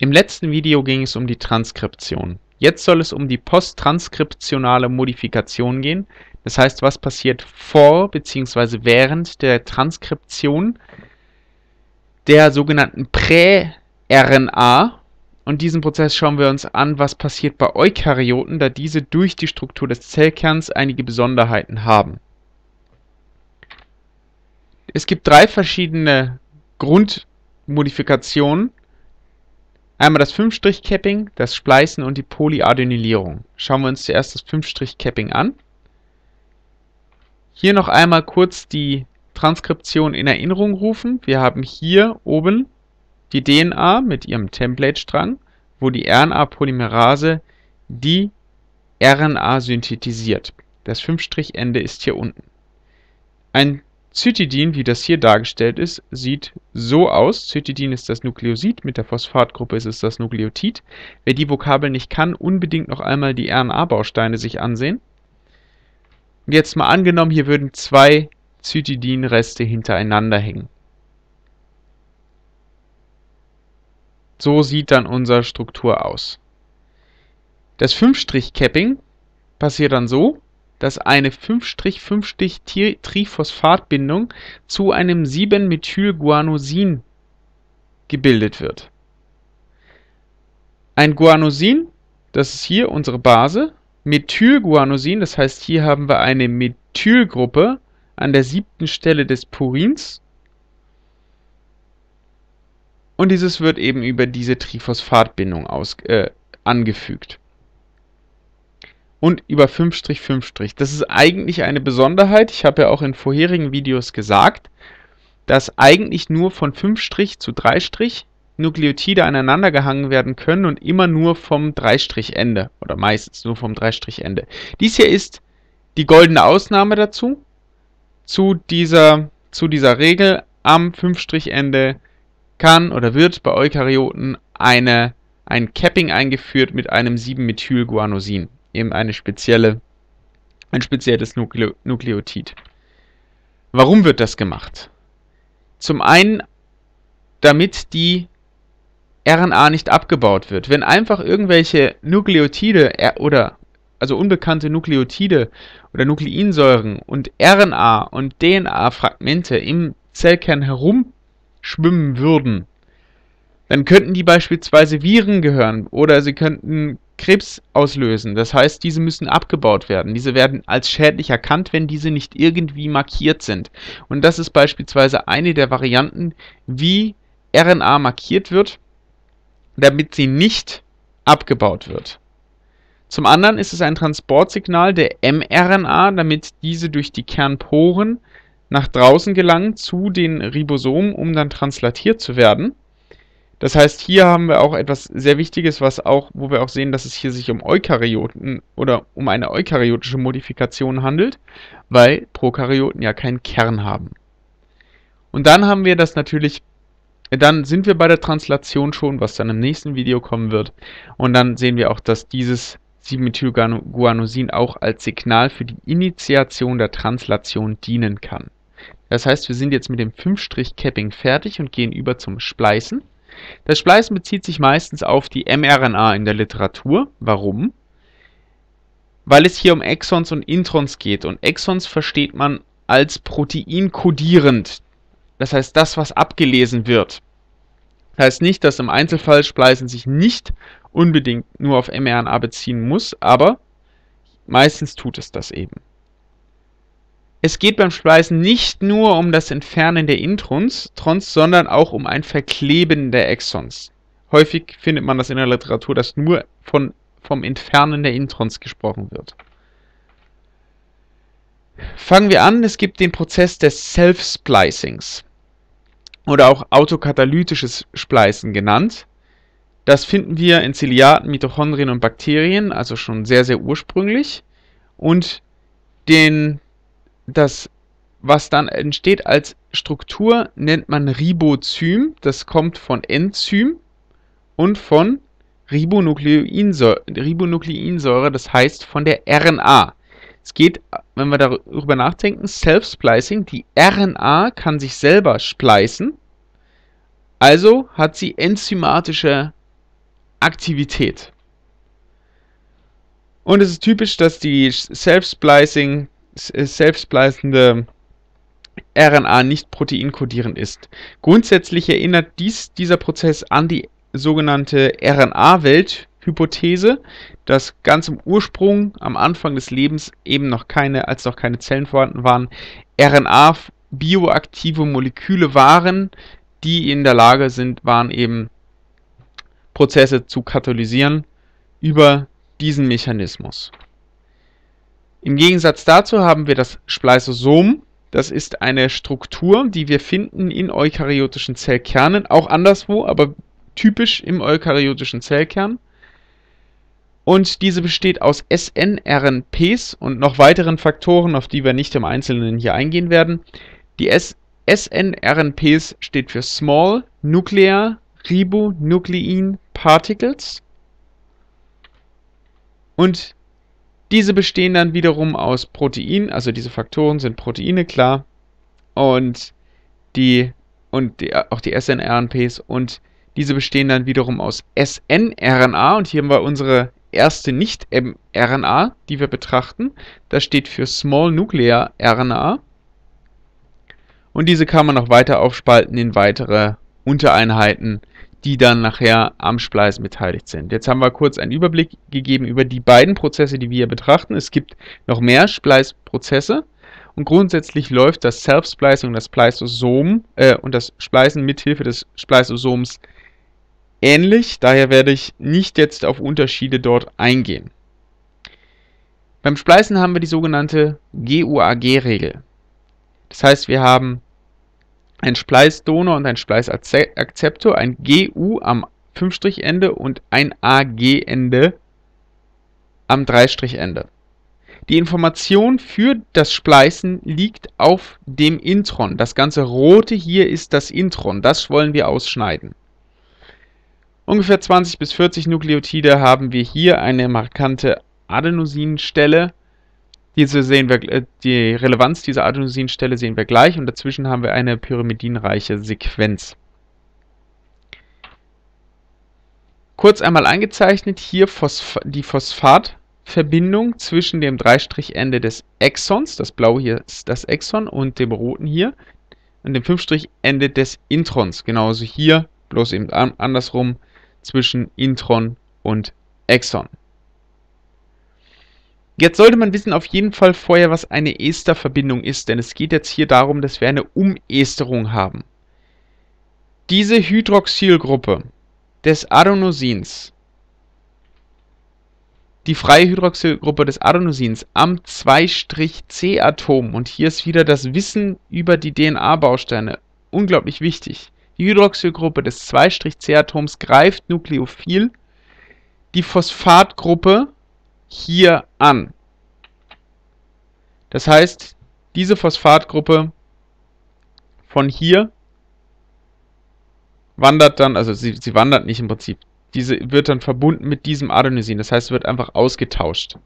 Im letzten Video ging es um die Transkription. Jetzt soll es um die posttranskriptionale Modifikation gehen, das heißt, was passiert vor bzw. während der Transkription der sogenannten Prä-RNA. Und diesen Prozess schauen wir uns an, was passiert bei Eukaryoten, da diese durch die Struktur des Zellkerns einige Besonderheiten haben. Es gibt drei verschiedene Grundmodifikationen Einmal das 5-Capping, strich das Spleißen und die Polyadenylierung. Schauen wir uns zuerst das 5-Capping strich an. Hier noch einmal kurz die Transkription in Erinnerung rufen. Wir haben hier oben die DNA mit ihrem Template-Strang, wo die RNA-Polymerase die RNA synthetisiert. Das 5-Ende strich ist hier unten. Ein Cytidin, wie das hier dargestellt ist, sieht so aus. Cytidin ist das Nukleosid, mit der Phosphatgruppe ist es das Nukleotid. Wer die Vokabel nicht kann, unbedingt noch einmal die RNA-Bausteine sich ansehen. Und jetzt mal angenommen, hier würden zwei Cytidin-Reste hintereinander hängen. So sieht dann unsere Struktur aus. Das 5-Capping passiert dann so, dass eine 5 5 triphosphatbindung zu einem 7-Methylguanosin gebildet wird. Ein Guanosin, das ist hier unsere Base, Methylguanosin, das heißt hier haben wir eine Methylgruppe an der siebten Stelle des Purins und dieses wird eben über diese Triphosphatbindung aus, äh, angefügt und über 5-5. Das ist eigentlich eine Besonderheit. Ich habe ja auch in vorherigen Videos gesagt, dass eigentlich nur von 5' zu 3' Nukleotide aneinander gehangen werden können und immer nur vom 3-Ende oder meistens nur vom 3-Ende. Dies hier ist die goldene Ausnahme dazu, zu dieser, zu dieser Regel am 5-Ende kann oder wird bei Eukaryoten eine, ein Capping eingeführt mit einem 7-Methyl-Guanosin eben eine spezielle, ein spezielles Nukleo Nukleotid. Warum wird das gemacht? Zum einen, damit die RNA nicht abgebaut wird. Wenn einfach irgendwelche Nukleotide oder also unbekannte Nukleotide oder Nukleinsäuren und RNA und DNA-Fragmente im Zellkern herumschwimmen würden, dann könnten die beispielsweise Viren gehören oder sie könnten Krebs auslösen. Das heißt, diese müssen abgebaut werden. Diese werden als schädlich erkannt, wenn diese nicht irgendwie markiert sind. Und das ist beispielsweise eine der Varianten, wie RNA markiert wird, damit sie nicht abgebaut wird. Zum anderen ist es ein Transportsignal der mRNA, damit diese durch die Kernporen nach draußen gelangen zu den Ribosomen, um dann translatiert zu werden. Das heißt, hier haben wir auch etwas sehr Wichtiges, was auch, wo wir auch sehen, dass es hier sich um Eukaryoten oder um eine eukaryotische Modifikation handelt, weil Prokaryoten ja keinen Kern haben. Und dann haben wir das natürlich, dann sind wir bei der Translation schon, was dann im nächsten Video kommen wird. Und dann sehen wir auch, dass dieses 7-Methylguanosin auch als Signal für die Initiation der Translation dienen kann. Das heißt, wir sind jetzt mit dem 5-Capping fertig und gehen über zum Spleißen. Das Spleißen bezieht sich meistens auf die mRNA in der Literatur. Warum? Weil es hier um Exons und Introns geht und Exons versteht man als proteinkodierend. Das heißt, das, was abgelesen wird. Das heißt nicht, dass im Einzelfall Spleißen sich nicht unbedingt nur auf mRNA beziehen muss, aber meistens tut es das eben. Es geht beim Spleißen nicht nur um das Entfernen der Introns, Trons, sondern auch um ein Verkleben der Exons. Häufig findet man das in der Literatur, dass nur von, vom Entfernen der Introns gesprochen wird. Fangen wir an, es gibt den Prozess des Self-Splicings oder auch autokatalytisches Spleißen genannt. Das finden wir in Ziliaten, Mitochondrien und Bakterien, also schon sehr, sehr ursprünglich. Und den das, was dann entsteht als Struktur, nennt man Ribozym. Das kommt von Enzym und von Ribonukleinsäure, Ribonukleinsäure das heißt von der RNA. Es geht, wenn wir darüber nachdenken, Self-Splicing. Die RNA kann sich selber splicen, also hat sie enzymatische Aktivität. Und es ist typisch, dass die Self-Splicing äh, selbstbleisende RNA nicht proteinkodierend ist. Grundsätzlich erinnert dies, dieser Prozess an die sogenannte RNA-Welt-Hypothese, dass ganz im Ursprung, am Anfang des Lebens, eben noch keine, als noch keine Zellen vorhanden waren, RNA bioaktive Moleküle waren, die in der Lage sind, waren eben Prozesse zu katalysieren über diesen Mechanismus. Im Gegensatz dazu haben wir das Spleisosom, das ist eine Struktur, die wir finden in eukaryotischen Zellkernen, auch anderswo, aber typisch im eukaryotischen Zellkern. Und diese besteht aus SNRNPs und noch weiteren Faktoren, auf die wir nicht im Einzelnen hier eingehen werden. Die SNRNPs steht für Small Nuclear Ribonuclein Particles. Und diese bestehen dann wiederum aus Protein, also diese Faktoren sind Proteine, klar, und die und die, auch die SNRNPs und diese bestehen dann wiederum aus SNRNA und hier haben wir unsere erste Nicht-mRNA, die wir betrachten. Das steht für Small Nuclear RNA. Und diese kann man noch weiter aufspalten in weitere Untereinheiten, die dann nachher am Spleißen beteiligt sind. Jetzt haben wir kurz einen Überblick gegeben über die beiden Prozesse, die wir betrachten. Es gibt noch mehr Spleißprozesse und grundsätzlich läuft das Self-Splicing und das äh, und das Spleißen mithilfe des Spleißosoms ähnlich. Daher werde ich nicht jetzt auf Unterschiede dort eingehen. Beim Spleißen haben wir die sogenannte GUAG-Regel. Das heißt, wir haben ein Spleißdonor und ein Spleißakzeptor, ein GU am 5-Ende und ein AG-Ende am 3-Ende. Die Information für das Spleißen liegt auf dem Intron. Das ganze rote hier ist das Intron, das wollen wir ausschneiden. Ungefähr 20 bis 40 Nukleotide haben wir hier eine markante Adenosinstelle diese sehen wir, äh, die Relevanz dieser Adenosinstelle sehen wir gleich und dazwischen haben wir eine pyrimidinreiche Sequenz. Kurz einmal eingezeichnet, hier Phosph die Phosphatverbindung zwischen dem Dreistrichende des Exons, das blaue hier ist das Exon, und dem roten hier, und dem Fünfstrichende des Introns. Genauso hier, bloß eben andersrum, zwischen Intron und Exon. Jetzt sollte man wissen auf jeden Fall vorher, was eine Esterverbindung ist, denn es geht jetzt hier darum, dass wir eine Umesterung haben. Diese Hydroxylgruppe des Adenosins, die freie Hydroxylgruppe des Adenosins am 2-C-Atom, und hier ist wieder das Wissen über die DNA-Bausteine unglaublich wichtig. Die Hydroxylgruppe des 2-C-Atoms greift nukleophil, die Phosphatgruppe hier an. Das heißt, diese Phosphatgruppe von hier wandert dann, also sie, sie wandert nicht im Prinzip, diese wird dann verbunden mit diesem Adenosin. Das heißt, wird einfach ausgetauscht.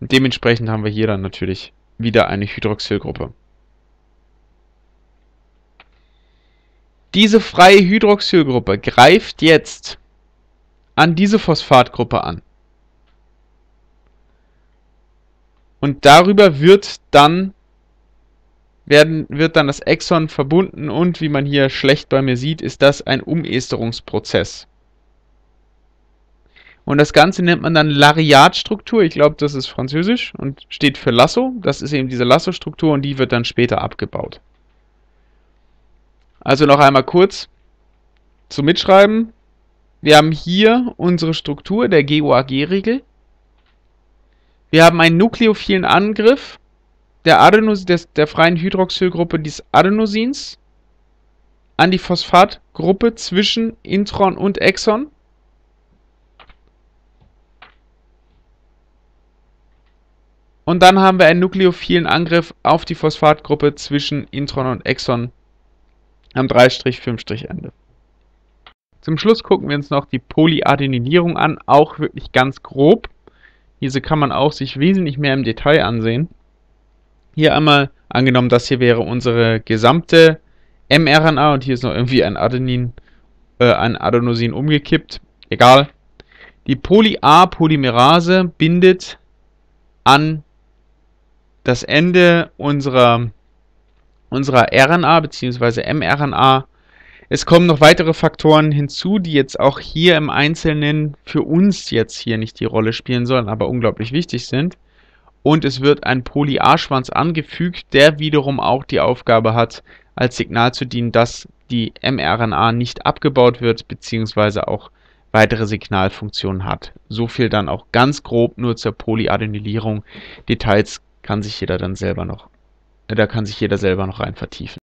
Und dementsprechend haben wir hier dann natürlich wieder eine Hydroxylgruppe. Diese freie Hydroxylgruppe greift jetzt an diese Phosphatgruppe an. Und darüber wird dann werden, wird dann das Exon verbunden und wie man hier schlecht bei mir sieht, ist das ein Umesterungsprozess. Und das Ganze nennt man dann Lariatstruktur. Ich glaube, das ist französisch und steht für Lasso. Das ist eben diese Lasso-Struktur und die wird dann später abgebaut. Also noch einmal kurz zum Mitschreiben. Wir haben hier unsere Struktur der GOAG-Regel. Wir haben einen nukleophilen Angriff der, Adenos des, der freien Hydroxylgruppe des Adenosins an die Phosphatgruppe zwischen Intron und Exon. Und dann haben wir einen nukleophilen Angriff auf die Phosphatgruppe zwischen Intron und Exon am 3-5-Ende. Zum Schluss gucken wir uns noch die Polyadeninierung an, auch wirklich ganz grob. Diese kann man auch sich wesentlich mehr im Detail ansehen. Hier einmal angenommen, das hier wäre unsere gesamte mRNA und hier ist noch irgendwie ein Adenin, äh, ein Adenosin umgekippt. Egal. Die Poly-A-Polymerase bindet an das Ende unserer, unserer RNA bzw. mRNA es kommen noch weitere Faktoren hinzu, die jetzt auch hier im Einzelnen für uns jetzt hier nicht die Rolle spielen sollen, aber unglaublich wichtig sind. Und es wird ein Poly-A-Schwanz angefügt, der wiederum auch die Aufgabe hat, als Signal zu dienen, dass die mRNA nicht abgebaut wird, beziehungsweise auch weitere Signalfunktionen hat. So viel dann auch ganz grob nur zur Polyadenylierung. Details kann sich jeder dann selber noch, äh, da kann sich jeder selber noch rein vertiefen.